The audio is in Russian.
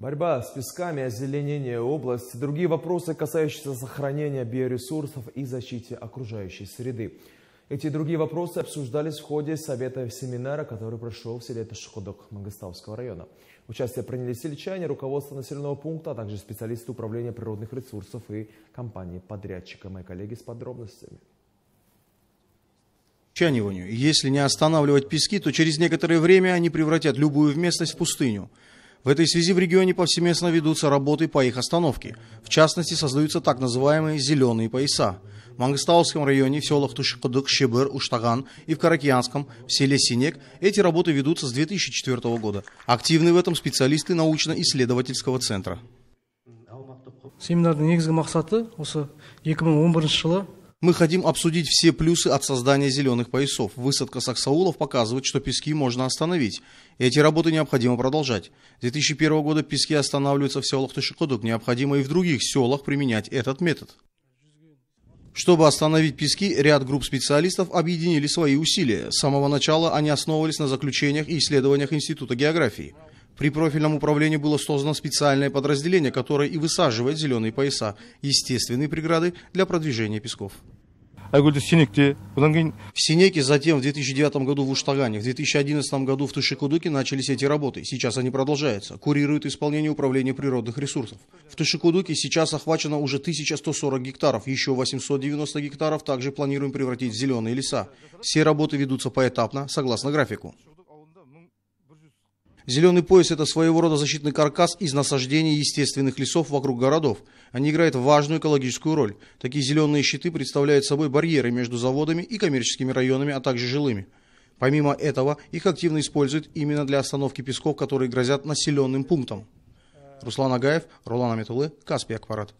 Борьба с песками, озеленение области, другие вопросы, касающиеся сохранения биоресурсов и защиты окружающей среды. Эти и другие вопросы обсуждались в ходе совета семинара, который прошел в селе Ташхудок Мангостауского района. Участие приняли сельчане, руководство населенного пункта, а также специалисты управления природных ресурсов и компании-подрядчика. Мои коллеги с подробностями чаниванию. Если не останавливать пески, то через некоторое время они превратят любую местность в пустыню. В этой связи в регионе повсеместно ведутся работы по их остановке. В частности, создаются так называемые «зеленые пояса». В Мангыстауском районе, в селах Тушикадык, Шебер, Уштаган и в Каракианском, в селе Синек эти работы ведутся с 2004 года. Активны в этом специалисты научно-исследовательского центра. Семинардың негізгі 2011 жылы мы хотим обсудить все плюсы от создания зеленых поясов. Высадка саксаулов показывает, что пески можно остановить. Эти работы необходимо продолжать. С 2001 года пески останавливаются в селах Тышикодук. Необходимо и в других селах применять этот метод. Чтобы остановить пески, ряд групп специалистов объединили свои усилия. С самого начала они основывались на заключениях и исследованиях Института географии. При профильном управлении было создано специальное подразделение, которое и высаживает зеленые пояса, естественные преграды для продвижения песков айгөлді сенекте одан кейін в синеке затем в 2009 году в уштагане в 2011 году в тышикудыке начались эти работы сейчас они продолжаются курирует исполнение управления природных ресурсов в тышикудыке сейчас охвачено уже 1140 гектаров еще 890 гектаров также планируем превратить в зеленые леса все работы ведутся поэтапно согласно графику Зеленый пояс – это своего рода защитный каркас из насаждений естественных лесов вокруг городов. Они играют важную экологическую роль. Такие зеленые щиты представляют собой барьеры между заводами и коммерческими районами, а также жилыми. Помимо этого, их активно используют именно для остановки песков, которые грозят населенным пунктам. Руслан Агаев, Рулан Аметулы, Каспий Акварат.